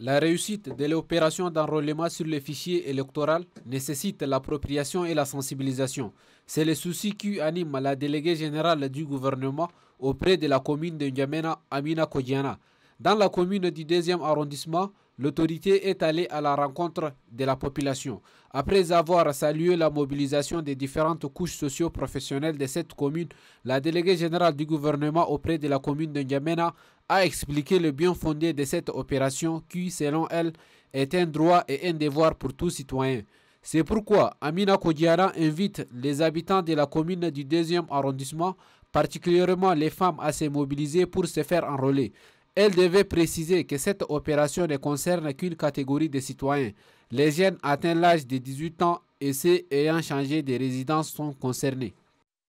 La réussite de l'opération d'enrôlement sur le fichier électoral nécessite l'appropriation et la sensibilisation. C'est le souci qui anime la déléguée générale du gouvernement auprès de la commune de N'Djamena, Amina Kodiana. Dans la commune du deuxième arrondissement, l'autorité est allée à la rencontre de la population. Après avoir salué la mobilisation des différentes couches socio-professionnelles de cette commune, la déléguée générale du gouvernement auprès de la commune de N'Djamena a expliqué le bien fondé de cette opération qui, selon elle, est un droit et un devoir pour tout citoyen. C'est pourquoi Amina Kodiara invite les habitants de la commune du deuxième arrondissement, particulièrement les femmes, à se mobiliser pour se faire enrôler. Elle devait préciser que cette opération ne concerne qu'une catégorie de citoyens. Les jeunes atteints l'âge de 18 ans et ceux ayant changé de résidence sont concernés.